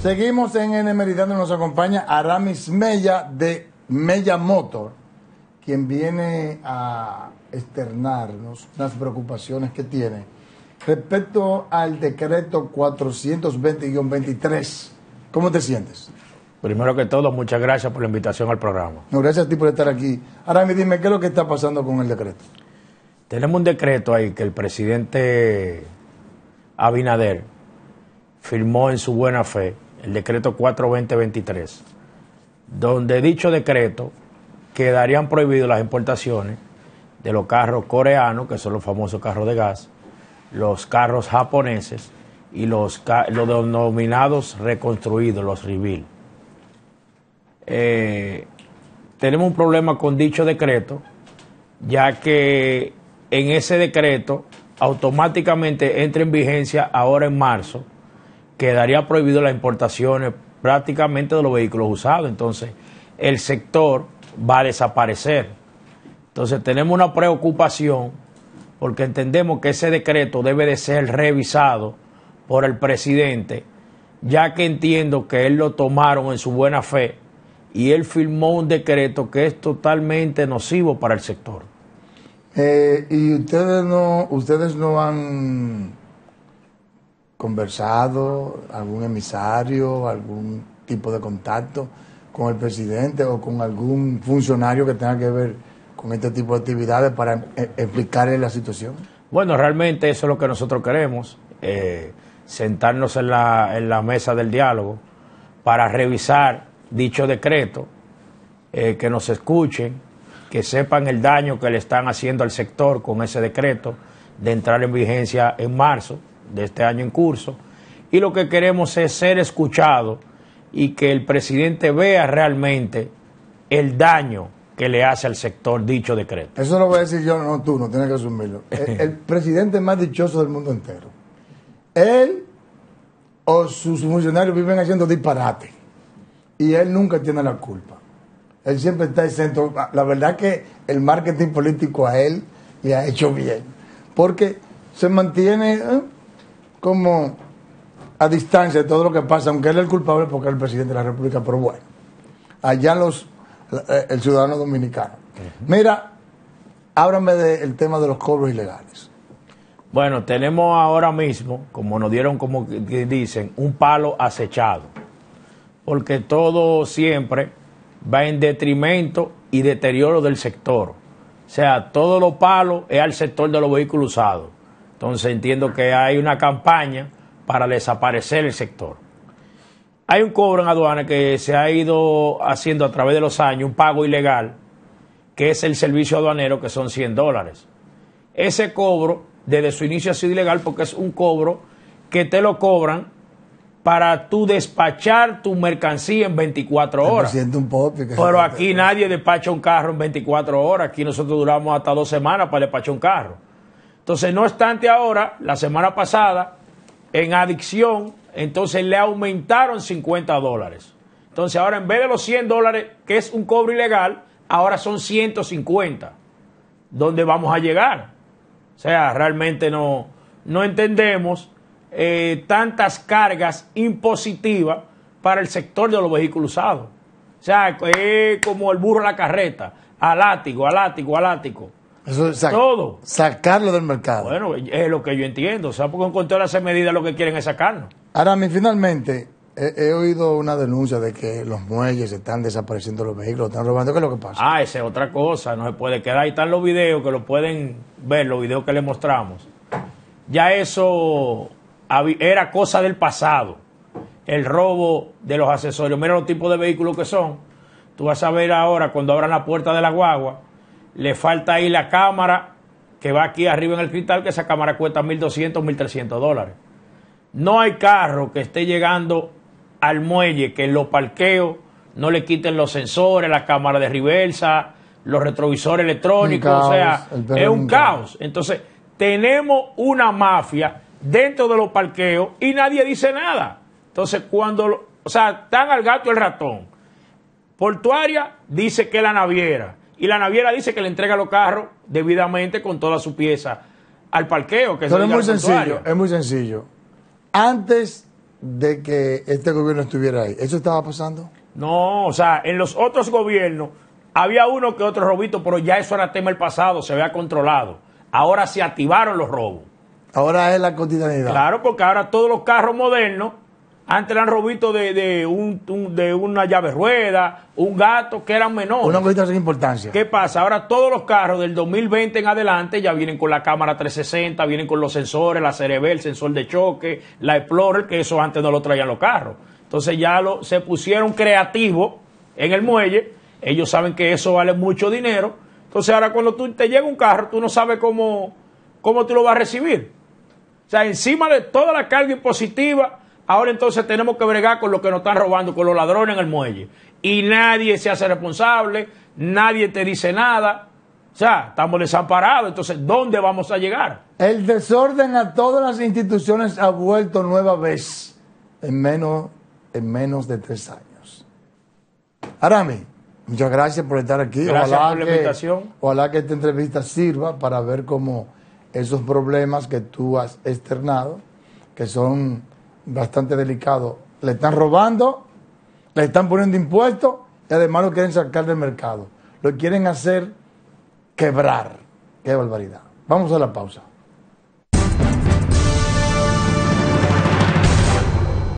Seguimos en N y nos acompaña Aramis Mella de Mella Motor, quien viene a externarnos las preocupaciones que tiene respecto al decreto 420-23. ¿Cómo te sientes? Primero que todo, muchas gracias por la invitación al programa. gracias a ti por estar aquí. Aramis, dime, ¿qué es lo que está pasando con el decreto? Tenemos un decreto ahí que el presidente Abinader firmó en su buena fe el decreto 42023, donde dicho decreto quedarían prohibidas las importaciones de los carros coreanos, que son los famosos carros de gas, los carros japoneses y los, denominados reconstruidos, los RIVIL. Eh, tenemos un problema con dicho decreto, ya que en ese decreto automáticamente entra en vigencia ahora en marzo quedaría prohibido la importación prácticamente de los vehículos usados. Entonces, el sector va a desaparecer. Entonces, tenemos una preocupación porque entendemos que ese decreto debe de ser revisado por el presidente, ya que entiendo que él lo tomaron en su buena fe y él firmó un decreto que es totalmente nocivo para el sector. Eh, y ustedes no, ustedes no han conversado, algún emisario, algún tipo de contacto con el presidente o con algún funcionario que tenga que ver con este tipo de actividades para e-, explicarle la situación? Bueno, realmente eso es lo que nosotros queremos, eh, sentarnos en la, en la mesa del diálogo para revisar dicho decreto, eh, que nos escuchen, que sepan el daño que le están haciendo al sector con ese decreto de entrar en vigencia en marzo de este año en curso, y lo que queremos es ser escuchado... y que el presidente vea realmente el daño que le hace al sector dicho decreto. Eso lo voy a decir yo, no tú, no tienes que asumirlo. El, presidente más dichoso del mundo entero. Él o sus funcionarios viven haciendo disparate y él nunca tiene la culpa. Él siempre está exento. La verdad que el marketing político a él le ha hecho bien, porque se mantiene, ¿eh? como a distancia de todo lo que pasa, aunque él es el culpable porque es el presidente de la República, pero bueno, allá los, eh, el ciudadano dominicano. Mira, háblame del tema de los cobros ilegales. Bueno, tenemos ahora mismo, como nos dieron, como dicen, un palo acechado, porque todo siempre va en detrimento y deterioro del sector. O sea, todos los palos es al sector de los vehículos usados entonces entiendo que hay una campaña para desaparecer el sector. Hay un cobro en aduana que se ha ido haciendo a través de los años, un pago ilegal, que es el servicio aduanero, que son 100 dólares. Ese cobro, desde su inicio ha sido ilegal porque es un cobro que te lo cobran para tú despachar tu mercancía en 24 horas. Un Pero aquí nadie despacha un carro en 24 horas. Aquí nosotros duramos hasta dos semanas para despachar un carro. Entonces, no obstante ahora, la semana pasada, en adicción, entonces le aumentaron 50 dólares. Entonces ahora en vez de los 100 dólares, que es un cobro ilegal, ahora son 150. ¿Dónde vamos a llegar? O sea, realmente no, no entendemos eh, tantas cargas impositivas para el sector de los vehículos usados. O sea, es como el burro a la carreta, al látigo, al látigo, al látigo todo. Sacarlo del mercado. Bueno, es lo que yo entiendo. O sea, porque con todas esas medidas lo que quieren es sacarlo. Ahora, finalmente, he, oído una denuncia de que los muelles están desapareciendo los vehículos, están robando. ¿Qué es lo que pasa? Ah, esa es otra cosa. No se puede quedar. Ahí están los videos que lo pueden ver, los videos que les mostramos. Ya eso era cosa del pasado. El robo de los accesorios. Mira los tipos de vehículos que son. Tú vas a ver ahora cuando abran la puerta de la guagua le falta ahí la cámara que va aquí arriba en el cristal, que esa cámara cuesta 1.200, 1.300 dólares. No hay carro que esté llegando al muelle, que en los parqueos no le quiten los sensores, la cámara de reversa, los retrovisores electrónicos, o sea, es un caos. Entonces, tenemos una mafia dentro de los parqueos y nadie dice nada. Entonces, cuando, o sea, están al gato el ratón. Portuaria dice que la naviera y la naviera dice que le entrega los carros debidamente con toda su pieza al parqueo. Que Pero es muy sencillo, es muy sencillo. Antes de que este gobierno estuviera ahí, ¿eso estaba pasando? No, o sea, en los otros gobiernos había uno que otro robito, pero ya eso era tema del pasado, se había controlado. Ahora se activaron los robos. Ahora es la cotidianidad. Claro, porque ahora todos los carros modernos antes eran robito de, de, un, de una llave rueda, un gato, que eran menores. Una cosita sin importancia. ¿Qué pasa? Ahora todos los carros del 2020 en adelante ya vienen con la cámara 360, vienen con los sensores, la Cerebel, el sensor de choque, la Explorer, que eso antes no lo traían los carros. Entonces ya lo, se pusieron creativos en el muelle. Ellos saben que eso vale mucho dinero. Entonces ahora cuando tú te llega un carro, tú no sabes cómo, cómo tú lo vas a recibir. O sea, encima de toda la carga impositiva Ahora entonces tenemos que bregar con lo que nos están robando, con los ladrones en el muelle. Y nadie se hace responsable, nadie te dice nada. O sea, estamos desamparados. Entonces, ¿dónde vamos a llegar? El desorden a todas las instituciones ha vuelto nueva vez en menos, en menos de tres años. Arami, muchas gracias por estar aquí. Gracias por la que, invitación. Ojalá que esta entrevista sirva para ver cómo esos problemas que tú has externado, que son bastante delicado. Le están robando, le están poniendo impuestos y además lo quieren sacar del mercado. Lo quieren hacer quebrar. Qué barbaridad. Vamos a la pausa.